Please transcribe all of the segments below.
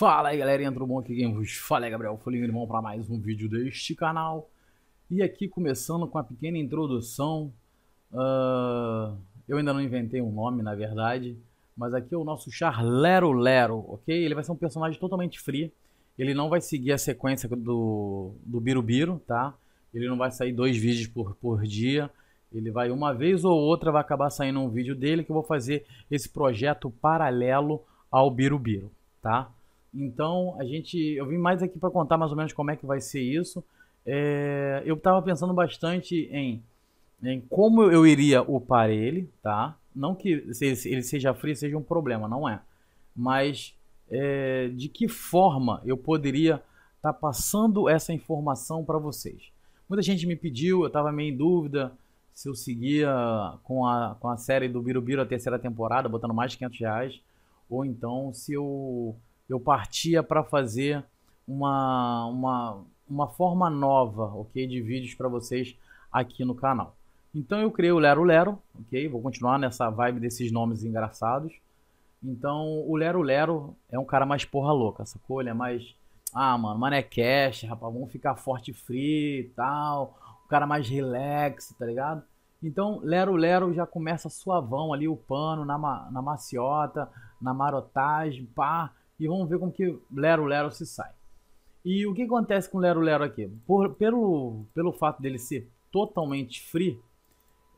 Fala aí galerinha, tudo bom? Aqui quem vos fala é Gabriel Folhinho, irmão, para mais um vídeo deste canal. E aqui começando com a pequena introdução. Uh, eu ainda não inventei um nome, na verdade, mas aqui é o nosso Charlero Lero, ok? Ele vai ser um personagem totalmente free. Ele não vai seguir a sequência do, do Birubiru, tá? Ele não vai sair dois vídeos por, por dia. Ele vai uma vez ou outra, vai acabar saindo um vídeo dele que eu vou fazer esse projeto paralelo ao Birubiru, tá? Então, a gente, eu vim mais aqui para contar mais ou menos como é que vai ser isso. É, eu estava pensando bastante em, em, como eu iria upar ele, tá? Não que ele seja frio seja um problema, não é. Mas é, de que forma eu poderia estar tá passando essa informação para vocês? Muita gente me pediu, eu estava meio em dúvida se eu seguia com a, com a série do Birubiru, a terceira temporada, botando mais de 500 reais, ou então se eu eu partia para fazer uma, uma, uma forma nova, ok, de vídeos para vocês aqui no canal. Então eu criei o Lero Lero, ok? Vou continuar nessa vibe desses nomes engraçados. Então o Lero Lero é um cara mais porra louca, sacou? Ele é mais, ah mano, manecast, é rapaz, vamos ficar forte free e tal. O cara mais relax, tá ligado? Então Lero Lero já começa suavão ali o pano na, ma na maciota, na marotagem, pá e vamos ver como que Lero Lero se sai. E o que acontece com Lero Lero aqui? Por, pelo, pelo fato dele ser totalmente free,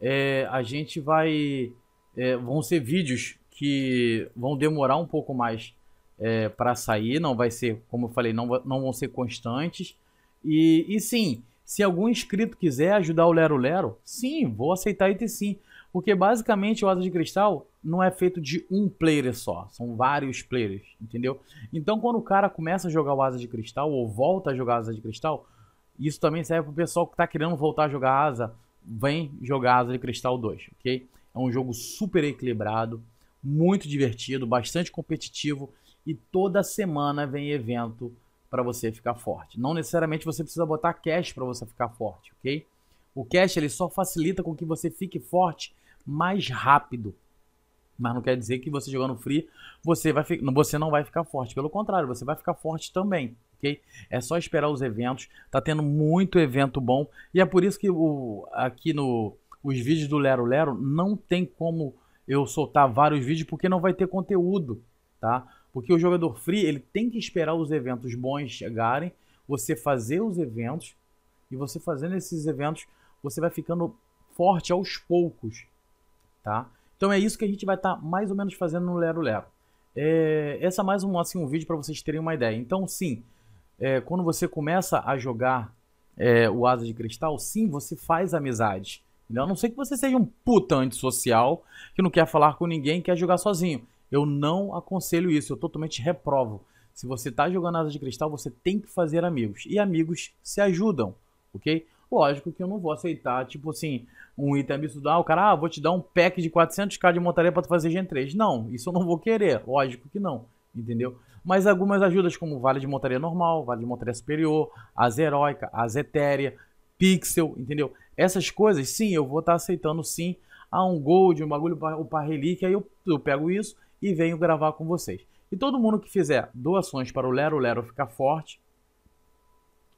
é, a gente vai. É, vão ser vídeos que vão demorar um pouco mais é, para sair, não vai ser, como eu falei, não, não vão ser constantes. E, e sim, se algum inscrito quiser ajudar o Lero Lero, sim, vou aceitar e ter sim. Porque basicamente o Asa de Cristal não é feito de um player só, são vários players, entendeu? Então quando o cara começa a jogar o Asa de Cristal ou volta a jogar Asa de Cristal, isso também serve pro pessoal que tá querendo voltar a jogar Asa, vem jogar Asa de Cristal 2, ok? É um jogo super equilibrado, muito divertido, bastante competitivo e toda semana vem evento para você ficar forte. Não necessariamente você precisa botar cash para você ficar forte, ok? O cash ele só facilita com que você fique forte mais rápido mas não quer dizer que você jogando free, você, vai, você não vai ficar forte. Pelo contrário, você vai ficar forte também. ok É só esperar os eventos. Tá tendo muito evento bom. E é por isso que o, aqui no os vídeos do Lero Lero não tem como eu soltar vários vídeos porque não vai ter conteúdo, tá? Porque o jogador free, ele tem que esperar os eventos bons chegarem, você fazer os eventos e você fazendo esses eventos, você vai ficando forte aos poucos, tá? Então é isso que a gente vai estar tá mais ou menos fazendo no Lero Lero. É, essa é mais um, assim, um vídeo para vocês terem uma ideia. Então sim, é, quando você começa a jogar é, o Asa de Cristal, sim, você faz amizade. A não ser que você seja um puta antissocial, que não quer falar com ninguém, quer jogar sozinho. Eu não aconselho isso, eu totalmente reprovo. Se você está jogando Asa de Cristal, você tem que fazer amigos. E amigos se ajudam, ok? Lógico que eu não vou aceitar, tipo assim, um item absurdo. Ah, o cara, ah, vou te dar um pack de 400k de montaria para tu fazer Gen 3. Não, isso eu não vou querer. Lógico que não, entendeu? Mas algumas ajudas, como vale de montaria normal, vale de montaria superior, as heróica, as etérea, pixel, entendeu? Essas coisas, sim, eu vou estar tá aceitando sim. a um gold, um bagulho para relíquia, aí eu, eu pego isso e venho gravar com vocês. E todo mundo que fizer doações para o Lero Lero ficar forte,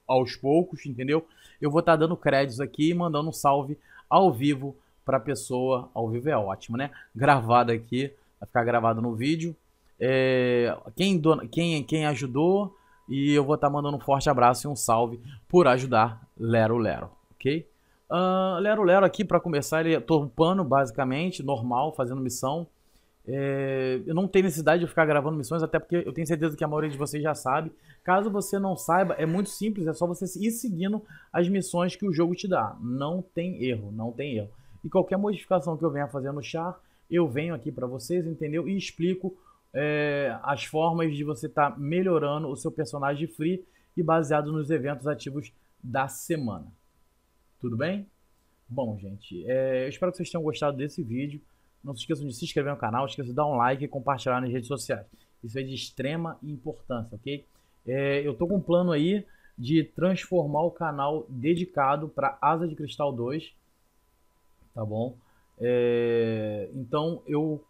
aos poucos, entendeu? Eu vou estar tá dando créditos aqui e mandando um salve ao vivo para a pessoa. Ao vivo é ótimo, né? Gravado aqui, vai ficar gravado no vídeo. É, quem, quem, quem ajudou, e eu vou estar tá mandando um forte abraço e um salve por ajudar Lero Lero, ok? Uh, Lero Lero aqui, para começar, ele é torpando basicamente, normal, fazendo missão. É, eu não tenho necessidade de ficar gravando missões, até porque eu tenho certeza que a maioria de vocês já sabe. Caso você não saiba, é muito simples, é só você ir seguindo as missões que o jogo te dá. Não tem erro, não tem erro. E qualquer modificação que eu venha fazer no char, eu venho aqui para vocês, entendeu? E explico é, as formas de você estar tá melhorando o seu personagem free e baseado nos eventos ativos da semana. Tudo bem? Bom, gente, é, eu espero que vocês tenham gostado desse vídeo. Não se esqueçam de se inscrever no canal, esqueça de dar um like e compartilhar nas redes sociais. Isso é de extrema importância, ok? É, eu tô com um plano aí de transformar o canal dedicado para Asa de Cristal 2, tá bom? É, então eu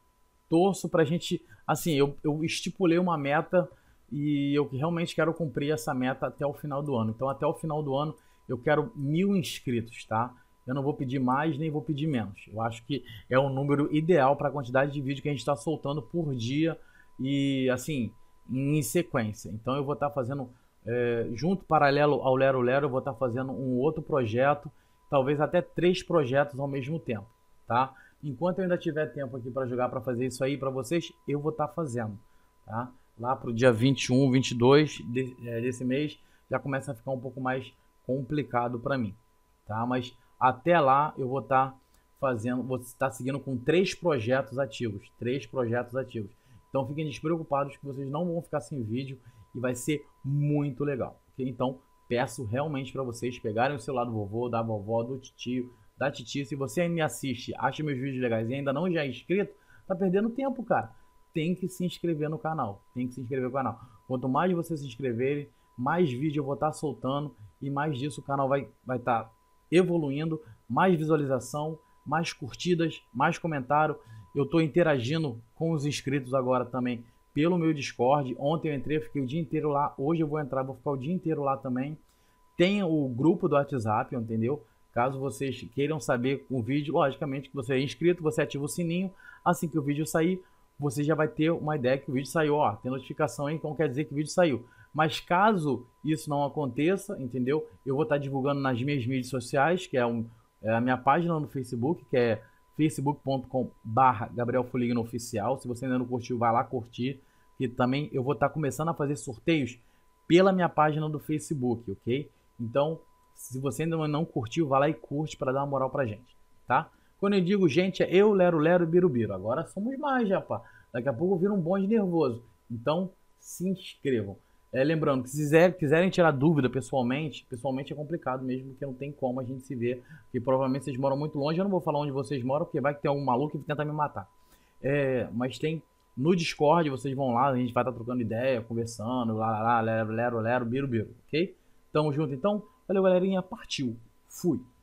torço para a gente, assim, eu, eu estipulei uma meta e eu realmente quero cumprir essa meta até o final do ano. Então até o final do ano eu quero mil inscritos, tá? eu não vou pedir mais nem vou pedir menos. Eu acho que é um número ideal para a quantidade de vídeo que a gente está soltando por dia e assim em sequência. Então eu vou estar tá fazendo é, junto paralelo ao Lero Lero, eu vou estar tá fazendo um outro projeto, talvez até três projetos ao mesmo tempo, tá? Enquanto eu ainda tiver tempo aqui para jogar para fazer isso aí para vocês, eu vou estar tá fazendo, tá? Lá pro dia 21, 22 de, é, desse mês já começa a ficar um pouco mais complicado para mim, tá? Mas até lá eu vou estar tá fazendo, vou estar tá seguindo com três projetos ativos, três projetos ativos. Então fiquem despreocupados que vocês não vão ficar sem vídeo e vai ser muito legal. Okay? Então peço realmente para vocês pegarem o celular do vovô, da vovó, do tio, da titia. Se você ainda me assiste, acha meus vídeos legais e ainda não já é inscrito, tá perdendo tempo, cara. Tem que se inscrever no canal, tem que se inscrever no canal. Quanto mais vocês se inscreverem, mais vídeo eu vou estar tá soltando e mais disso o canal vai estar vai tá evoluindo, mais visualização, mais curtidas, mais comentário. Eu estou interagindo com os inscritos agora também pelo meu Discord. Ontem eu entrei, fiquei o dia inteiro lá. Hoje eu vou entrar, vou ficar o dia inteiro lá também. Tem o grupo do WhatsApp, entendeu? Caso vocês queiram saber o vídeo, logicamente que você é inscrito, você ativa o sininho. Assim que o vídeo sair, você já vai ter uma ideia que o vídeo saiu. Ó, tem notificação aí, então quer dizer que o vídeo saiu. Mas caso isso não aconteça, entendeu? Eu vou estar tá divulgando nas minhas mídias sociais, que é, um, é a minha página no Facebook, que é facebook.com/barra Gabriel fuligno Oficial. Se você ainda não curtiu, vai lá curtir. Que também eu vou estar tá começando a fazer sorteios pela minha página do Facebook, ok? Então, se você ainda não curtiu, vai lá e curte para dar uma moral pra gente, tá? Quando eu digo gente, é eu, Lero Lero e Birubiru. Agora somos mais, rapaz. Daqui a pouco vira um bonde nervoso. Então, se inscrevam. É, lembrando que se quiser, quiserem tirar dúvida pessoalmente, pessoalmente é complicado mesmo, porque não tem como a gente se ver, porque provavelmente vocês moram muito longe, eu não vou falar onde vocês moram, porque vai que tem algum maluco que tenta me matar. É, mas tem no Discord, vocês vão lá, a gente vai estar tá trocando ideia, conversando, lá, lá, lá, lero, lero, lero, biro, biro, ok? Tamo junto então, valeu galerinha, partiu, fui!